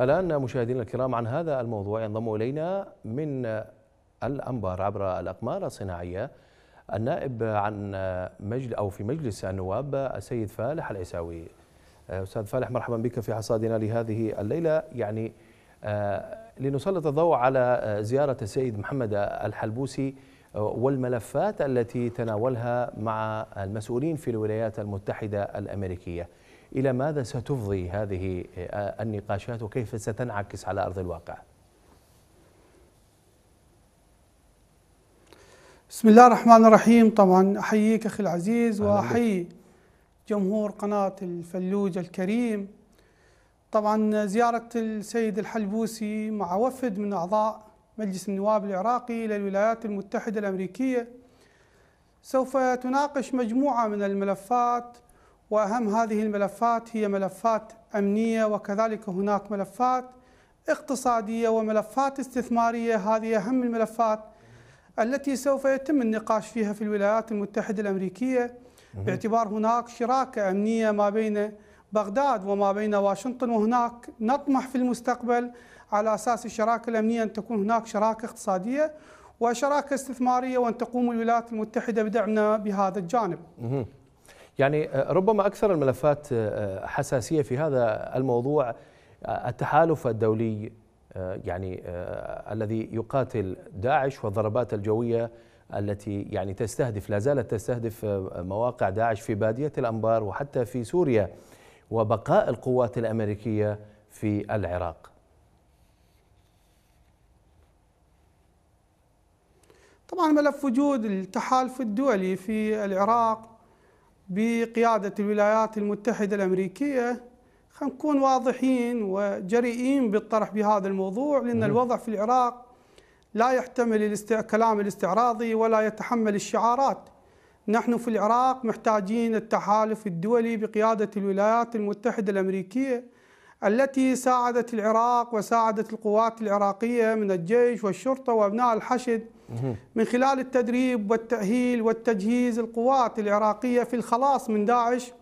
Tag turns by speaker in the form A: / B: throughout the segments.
A: الآن مشاهدينا الكرام عن هذا الموضوع ينضم إلينا من الأنبار عبر الأقمار الصناعية النائب عن مجل أو في مجلس النواب السيد فالح العساوي آه، أستاذ فالح مرحبا بك في حصادنا لهذه الليلة يعني آه، لنسلط الضوء على آه، زيارة السيد محمد الحلبوسي والملفات التي تناولها مع المسؤولين في الولايات المتحدة الأمريكية إلى ماذا ستفضي هذه آه، النقاشات وكيف ستنعكس على أرض الواقع
B: بسم الله الرحمن الرحيم طبعا أحييك أخي العزيز وأحيي جمهور قناة الفلوج الكريم طبعا زيارة السيد الحلبوسي مع وفد من أعضاء مجلس النواب العراقي إلى الولايات المتحدة الأمريكية سوف تناقش مجموعة من الملفات وأهم هذه الملفات هي ملفات أمنية وكذلك هناك ملفات اقتصادية وملفات استثمارية هذه أهم الملفات التي سوف يتم النقاش فيها في الولايات المتحدة الأمريكية باعتبار هناك شراكة أمنية ما بين بغداد وما بين واشنطن وهناك نطمح في المستقبل على أساس الشراكة الأمنية أن تكون هناك شراكة اقتصادية وشراكة استثمارية وأن تقوم الولايات المتحدة بدعمنا بهذا الجانب
A: يعني آه، ربما أكثر الملفات آه، آه، حساسية في هذا الموضوع التحالف الدولي يعني الذي يقاتل داعش والضربات الجوية التي يعني تستهدف لا زالت تستهدف مواقع داعش في بادية الأنبار وحتى في سوريا وبقاء القوات الأمريكية في العراق
B: طبعا ملف وجود التحالف الدولي في العراق بقيادة الولايات المتحدة الأمريكية خلينا نكون واضحين وجريئين بالطرح بهذا الموضوع لأن الوضع في العراق لا يحتمل الكلام الاستعراضي ولا يتحمل الشعارات نحن في العراق محتاجين التحالف الدولي بقيادة الولايات المتحدة الأمريكية التي ساعدت العراق وساعدت القوات العراقية من الجيش والشرطة وأبناء الحشد من خلال التدريب والتأهيل والتجهيز القوات العراقية في الخلاص من داعش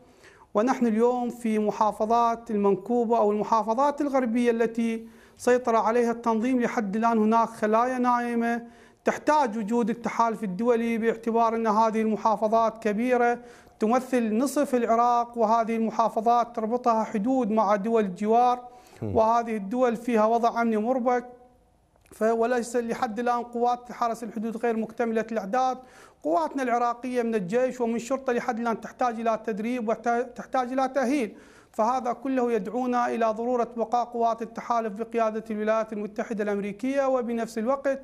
B: ونحن اليوم في محافظات المنكوبة أو المحافظات الغربية التي سيطر عليها التنظيم لحد الآن هناك خلايا نائمة تحتاج وجود التحالف الدولي باعتبار أن هذه المحافظات كبيرة تمثل نصف العراق وهذه المحافظات تربطها حدود مع دول الجوار وهذه الدول فيها وضع امني مربك وليس لحد الان قوات حرس الحدود غير مكتمله الاعداد، قواتنا العراقيه من الجيش ومن الشرطه لحد الان تحتاج الى تدريب وتحتاج الى تاهيل، فهذا كله يدعونا الى ضروره بقاء قوات التحالف بقياده الولايات المتحده الامريكيه وبنفس الوقت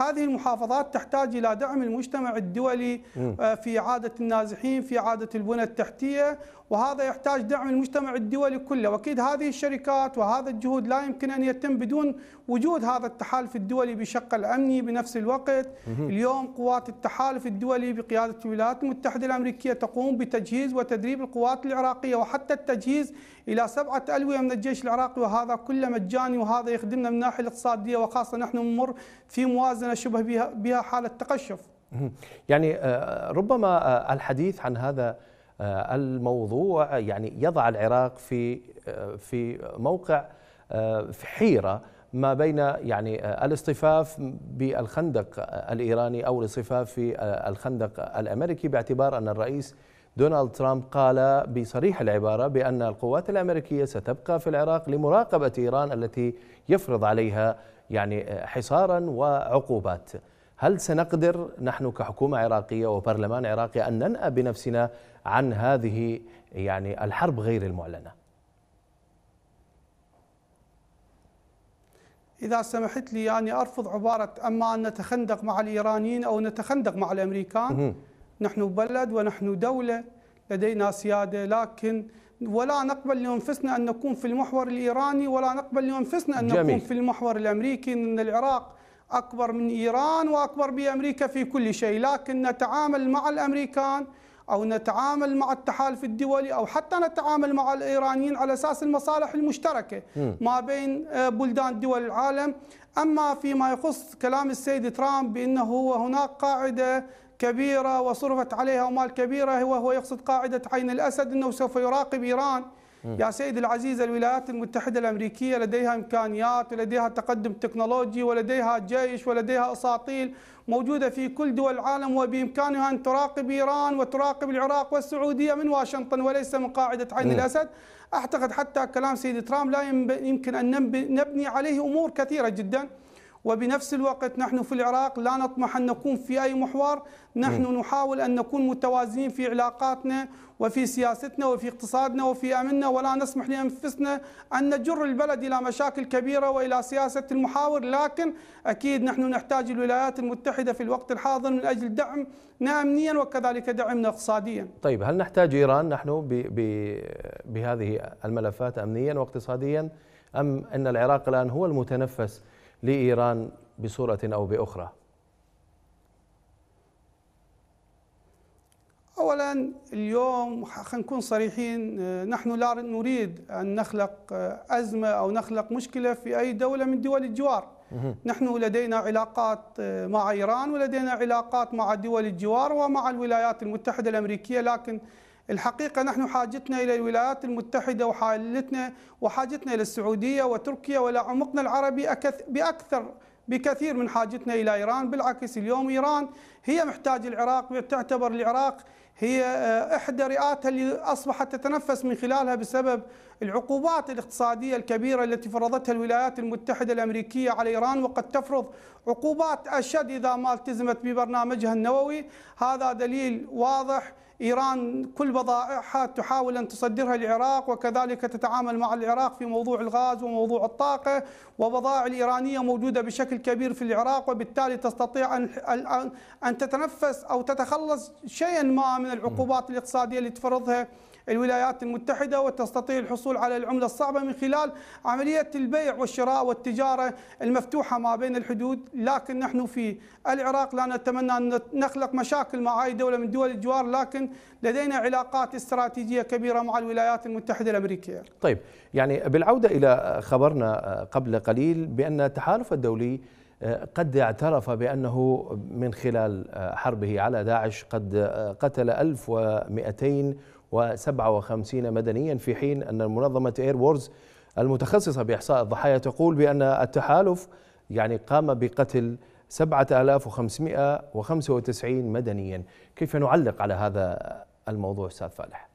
B: هذه المحافظات تحتاج إلى دعم المجتمع الدولي آه، في إعادة النازحين في إعادة البنى التحتية وهذا يحتاج دعم المجتمع الدولي كله وأكيد هذه الشركات وهذا الجهود لا يمكن أن يتم بدون وجود هذا التحالف الدولي بشق الأمني بنفس الوقت اليوم قوات التحالف الدولي بقيادة الولايات المتحدة الأمريكية تقوم بتجهيز وتدريب القوات العراقية وحتى التجهيز إلى سبعة ألوية من الجيش العراقي وهذا كله مجاني وهذا يخدمنا من الناحية الاقتصادية وخاصة نحن نمر في موازنة عندنا شبه بها بها حاله تقشف.
A: يعني آه، ربما آه، الحديث عن هذا آه، الموضوع يعني يضع العراق في في موقع في حيره ما بين يعني الاصطفاف بالخندق الايراني او الاصطفاف في الخندق الامريكي باعتبار ان الرئيس دونالد ترامب قال بصريح العبارة بأن القوات الأمريكية ستبقى في العراق لمراقبة إيران التي يفرض عليها يعني حصارا وعقوبات هل سنقدر نحن كحكومة عراقية وبرلمان عراقي أن ننأى بنفسنا عن هذه يعني الحرب غير المعلنة
B: إذا سمحت لي يعني أرفض عبارة أما أن نتخندق مع الإيرانيين أو نتخندق مع الأمريكان نحن بلد ونحن دولة لدينا سيادة لكن ولا نقبل لأنفسنا أن نكون في المحور الإيراني ولا نقبل لأنفسنا أن جميل. نكون في المحور الأمريكي أن العراق أكبر من إيران وأكبر بأمريكا في كل شيء لكن نتعامل مع الأمريكان أو نتعامل مع التحالف الدولي أو حتى نتعامل مع الإيرانيين على أساس المصالح المشتركة م. ما بين آه، بلدان دول العالم أما فيما يخص كلام السيد ترامب بأنه هناك قاعدة كبيرة وصرفت عليها أموال كبيرة وهو يقصد قاعدة عين الأسد أنه سوف يراقب إيران يا سيدي العزيز الولايات المتحدة الأمريكية لديها إمكانيات ولديها تقدم تكنولوجي ولديها جيش ولديها أساطيل موجودة في كل دول العالم وبإمكانها أن تراقب إيران وتراقب العراق والسعودية من واشنطن وليس من قاعدة عين الأسد أعتقد حتى كلام سيد ترامب لا يمكن أن نبني عليه أمور كثيرة جداً وبنفس الوقت نحن في العراق لا نطمح أن نكون في أي محور نحن م. نحاول أن نكون متوازنين في علاقاتنا وفي سياستنا وفي اقتصادنا وفي أمننا ولا نسمح لأنفسنا أن نجر البلد إلى مشاكل كبيرة وإلى سياسة المحاور لكن أكيد نحن نحتاج الولايات المتحدة في الوقت الحاضر من أجل دعمنا أمنيا وكذلك دعمنا اقتصاديا
A: طيب هل نحتاج إيران نحن بـ بـ بهذه الملفات أمنيا واقتصاديا أم أن العراق الآن هو المتنفس لايران بصوره او باخرى؟
B: اولا اليوم خلينا نكون صريحين آه، نحن لا نريد ان نخلق آه، ازمه او نخلق مشكله في اي دوله من دول الجوار نحن لدينا علاقات آه، مع ايران ولدينا علاقات مع دول الجوار ومع الولايات المتحده الامريكيه لكن الحقيقة نحن حاجتنا إلى الولايات المتحدة وحالتنا وحاجتنا إلى السعودية وتركيا ولا عمقنا العربي بأكثر بكثير من حاجتنا إلى إيران بالعكس اليوم إيران هي محتاج العراق تعتبر العراق هي آه، إحدى رئاتها اللي أصبحت تتنفس من خلالها بسبب العقوبات الاقتصادية الكبيرة التي فرضتها الولايات المتحدة الأمريكية على إيران وقد تفرض عقوبات أشد إذا ما التزمت ببرنامجها النووي هذا دليل واضح إيران كل بضائعها تحاول أن تصدرها العراق وكذلك تتعامل مع العراق في موضوع الغاز وموضوع الطاقة وبضائع الإيرانية موجودة بشكل كبير في العراق وبالتالي تستطيع أن تتنفس أو تتخلص شيئا ما من العقوبات الاقتصادية التي تفرضها الولايات المتحدة وتستطيع الحصول على العملة الصعبة من خلال عملية البيع والشراء والتجارة المفتوحة ما بين الحدود لكن نحن في العراق لا نتمنى أن نخلق مشاكل مع أي دولة من دول الجوار لكن لدينا علاقات استراتيجية كبيرة مع الولايات المتحدة الأمريكية
A: طيب يعني بالعودة إلى خبرنا قبل قليل بأن التحالف الدولي قد اعترف بأنه من خلال حربه على داعش قد قتل 1200 و57 مدنيا في حين أن منظمة إير وورز المتخصصة بإحصاء الضحايا تقول بأن التحالف يعني قام بقتل 7595 مدنيا كيف نعلق على هذا الموضوع أستاذ فالح؟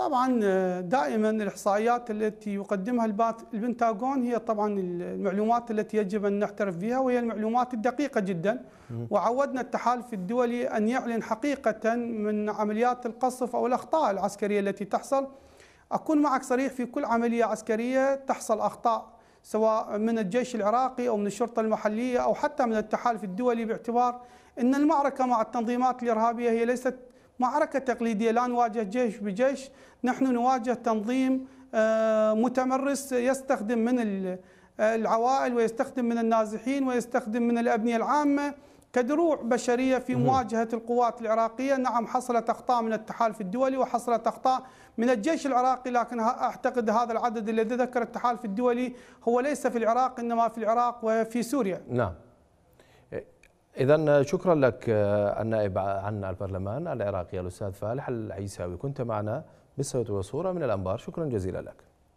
B: طبعا آه، دائما الاحصائيات التي يقدمها البنتاغون هي طبعا المعلومات التي يجب ان نعترف بها وهي المعلومات الدقيقه جدا وعودنا التحالف الدولي ان يعلن حقيقه من عمليات القصف او الاخطاء العسكريه التي تحصل اكون معك صريح في كل عمليه عسكريه تحصل اخطاء سواء من الجيش العراقي او من الشرطه المحليه او حتى من التحالف الدولي باعتبار ان المعركه مع التنظيمات الارهابيه هي ليست معركة تقليدية لا نواجه جيش بجيش نحن نواجه تنظيم آه، متمرس يستخدم من آه، العوائل ويستخدم من النازحين ويستخدم من الأبنية العامة كدروع بشريه في مواجهه القوات العراقيه، نعم حصلت اخطاء من التحالف الدولي وحصلت اخطاء من الجيش العراقي لكن اعتقد هذا العدد الذي ذكر التحالف الدولي هو ليس في العراق انما في العراق وفي سوريا.
A: نعم. إذا شكرا لك آه، النائب عن البرلمان العراقي الأستاذ فالح العيساوي كنت معنا بالصوت والصورة من الأنبار شكرا جزيلا لك